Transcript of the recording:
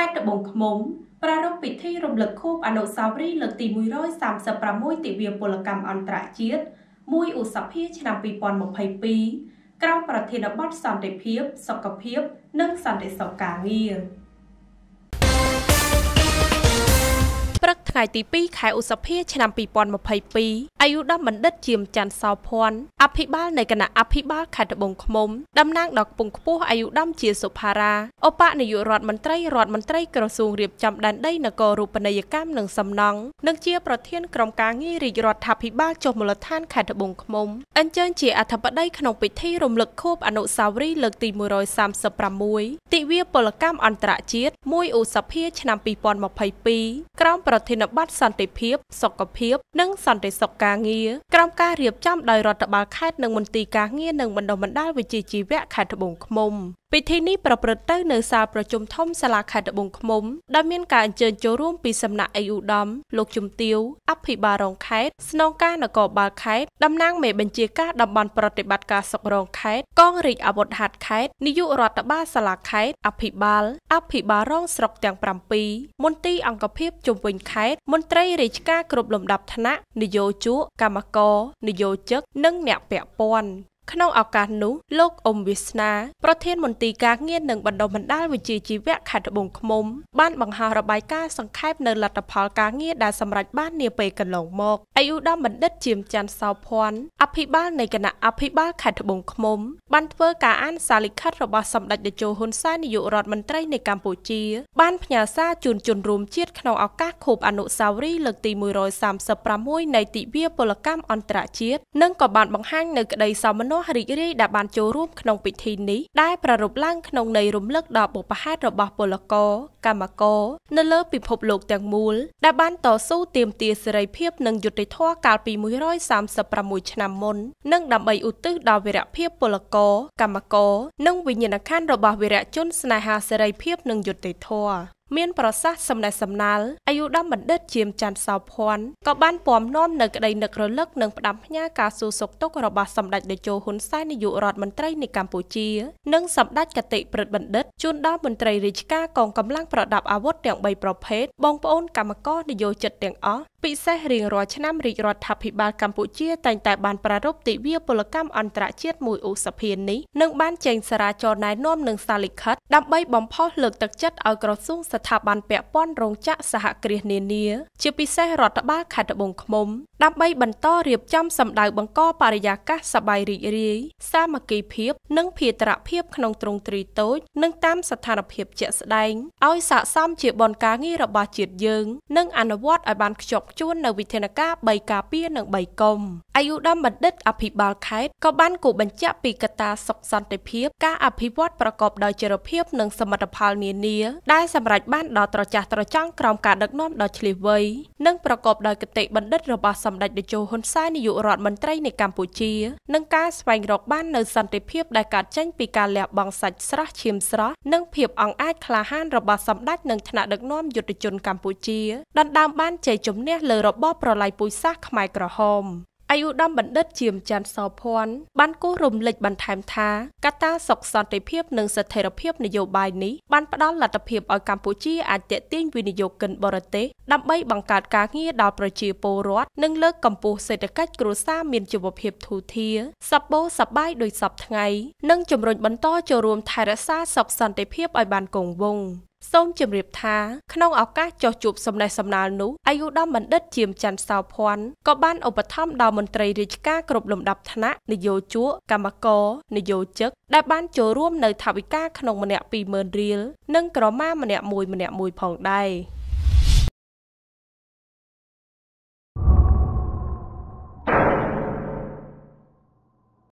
ខេត្តត្បូងឃ្មុំប្រារព្ធពិធីរំលឹកខួបអនុស្សាវរីយ៍លើកទី136ទិវាពលកម្មអន្តរជាតិ1ឧសភាឆ្នាំ2022ក្រោមប្រធានបទសន្តិភាពសុខភាព និងសន្តិសុខការងារ។ព្រឹកថ្ងៃទី2ខែឧសភាឆ្នាំ2022អាយុដំបណ្ឌិតជាមច័ន្ទសោភ័ណ្ឌអភិបាលនៃគណៈអភិបាលខេត្តត្បូងឃ្មុំតំណាងដល់គពង់ខ្ពស់អាយុដំជាសុផារាឧបនាយករដ្ឋមន្ត្រីរដ្ឋមន្ត្រីក្រសួងរៀបចំដែនដីនគររូបនីយកម្មនិងសំណង់និងជាប្រធានក្រុមការងាររាជរដ្ឋាភិបាលចុះមូលដ្ឋានខេត្តត្បូងឃ្មុំអញ្ជើញជាអធិបតីក្នុងពិធីរំលឹកខួបអនុស្សាវរីយ៍លើកទី136ទិវាពលកម្មអន្តរជាតិ1ឧសភាឆ្នាំ2022ក្រោមប្រធានបទសន្តិភាពសុខភាព និងសន្តិសុខការងារក្រោមការរៀបចំដោយរដ្ឋបាលខេត្តនិងមន្ទីរការងារនិងបណ្ដុំបណ្ដាលវិជ្ជាជីវៈខេត្តត្បូងឃ្មុំពិធីនេះប្រព្រឹត្តទៅនៅសាលប្រជុំធំសាលាខេត្តត្បូងឃ្មុំដែលមានការអញ្ជើញចូលរួមពីសំណាក់អេឧត្តមលោកជំទាវអភិបាលរងខេត្តស្នងការនគរបាលខេត្តតំណាងមេបញ្ជាការតំបន់ប្រតិបត្តិការសុករងខេត្តកងរាជអាវុធហត្ថខេត្តនាយករដ្ឋបាលសាលាខេត្តអភិបាលអភិបាលរងស្រុកទាំង7មន្ត្រីអង្គភាពជំវិញខេត្តមន្ត្រីរាជការគ្រប់លំដាប់ថ្នាក់នយោជកកម្មករនយោជកនិងអ្នកពាក់ព័ន្ធក្នុងឱកាសនោះលោកអ៊ុំវាសនាប្រធានមន្ត្រីការងារនិងបណ្ដុំបណ្ដាលវិជ្ជាជីវៈខេត្តត្បូងឃ្មុំបានបង្ហោះរបាយការណ៍សង្ខេបនៅលទ្ធផលការងារដែលសម្រេចបាននាពេលកន្លងមកអាយុដំបណ្ឌិតជាមច័ន្ទសោភ័ណ្ឌអភិបាលនៃគណៈអភិបាលខេត្តត្បូងឃ្មុំបានធ្វើការអានសារលិខិតរបស់សម្ដេចតេជោហ៊ុនសែននាយករដ្ឋមន្ត្រីនៃកម្ពុជាបានផ្ញើសារជូនជនរួមជាតិក្នុងឱកាសខួបអនុស្សាវរីយ៍លើកទី136នៃទិវាពលកម្មអន្តរជាតិនិងក៏បានបង្ហាញនៅក្តីសោមនស្សស់រីករាយដែលបានចូលរួមក្នុងពិធីនេះដែលប្រារព្ធឡើងក្នុងន័យរំលឹកដល់បុព្វហេតុរបស់ ពលករកម្មករនៅលើពិភពលោកទាំងមូលដែលបានតស៊ូទាមទារសេរីភាព និងយុត្តិធម៌កាលពី136ឆ្នាំមុននិងដើម្បីឧទ្ទិសដល់វីរភាពពលករកម្មករនិងវិញ្ញាណក្ខន្ធរបស់វីរជនស្នេហាសេរីភាពនិងយុត្តិធម៌មានប្រសាសន៍សំណេះសំណាលអាយុដំបណ្ឌិតជាមច័ន្ទសោភ័ណ្ឌក៏បានពំនាំនៅក្តីនឹករលឹកនិងផ្ដាំផ្ញើការសួរសុខទុក្ខរបស់សម្ដេចតេជោហ៊ុនសែននាយករដ្ឋមន្ត្រីនៃកម្ពុជា និងសម្ដេចកតិព្រឹទ្ធបណ្ឌិតជូនដល់មន្ត្រីរាជការកងកម្លាំងប្រដាប់អាវុធទាំង3ប្រភេទបងប្អូនកម្មករនយោជិតទាំងអស់ពិសេសរៀងរាល់ឆ្នាំរាជរដ្ឋាភិបាលកម្ពុជាតែងតែបានប្រារព្ធទិវាពលកម្មអន្តរជាតិមួយឧសភានេះនិងបានចេញសារាចរណែនាំនិងសារលិខិតដើម្បីបំផុសលើកទឹកចិត្តឲ្យក្រសួងស្ថាប័នពាក់ព័ន្ធរោងចក្រសហគ្រាសនានាជាពិសេសរដ្ឋបាលខេត្តត្បូងឃ្មុំ ដើម្បីបន្តរៀបចំសម្ដៅបង្កបរិយាកាសសប្បាយរីករាយសាមគ្គីភាព និងភាត្រភាពក្នុងទ្រង់ទ្រីតូចនិងតាមស្ថានភាពជាក់ស្ដែងឲ្យស័ក្តិសមជាបនការងាររបស់ជាតិយើងនិងអនុវត្តឲ្យបានខ្ជាប់ខ្ជួននៅវិធានការ3ការពារនិង3កុំអាយុដំបណ្ឌិតអភិបាលខេត្តក៏បានគូបញ្ជាក់ពីកត្តាសុខសន្តិភាពការអភិវឌ្ឍប្រកបដោយចីរភាពនិងសមត្ថផលនានាដែលសម្រាប់បានដ៏ត្រចះត្រចង់ក្រោមការដឹកនាំដ៏ឆ្លៀសវៃនិងប្រកបដោយគតិបណ្ឌិតរបស់សម្ដេចតេជោហ៊ុនសែននាយករដ្ឋមន្ត្រីនៃកម្ពុជានិងការស្វែងរកបាននូវសន្តិភាពដែលកើតចេញពីការលះបង់សាច់ស្រស់ឈាមស្រស់និងភាពអង់អាចក្លាហានរបស់សម្ដេចនិងថ្នាក់ដឹកនាំយុទ្ធជនកម្ពុជាដណ្ដើមបានជ័យជំនះលើរបបប្រល័យពូជសាសន៍ខ្មែរក្រហមអាយុដំបណ្ឌិតជាមច័ន្ទសោភ័ណ្ឌបានគូសរំលេចបន្ថែមថាកត្តាសុខសន្តិភាពនិងស្ថិរភាពនយោបាយនេះបានផ្ដល់លទ្ធភាពឲ្យកម្ពុជាអាចទាក់ទាញវិនិយោគិនបរទេសដើម្បីបង្កើតការងារដល់ប្រជាពលរដ្ឋនិងលើកកម្ពស់សេដ្ឋកិច្ចគ្រួសារមានជីវភាពធូរធារសប្បោសប្បាយដោយសពថ្ងៃ និងជំរុញបន្តចូលរួមថែរក្សាសុខសន្តិភាពឲ្យបានគង់វង្សសូមជម្រាបថាក្នុងឱកាសចោះជួបសំណេះសំណាលនោះអាយុដំបណ្ឌិតជាមច័ន្ទសោភ័ណ្ឌក៏បានឧបត្ថម្ភដល់មន្ត្រីរាជការគ្រប់លំដាប់ថ្នាក់នយោជកកម្មករនយោជិកដែលបានចូលរួម នៅថវិកាក្នុងម្នាក់20000រៀលនិងក្រមាម្នាក់មួយម្នាក់មួយផងដែរ។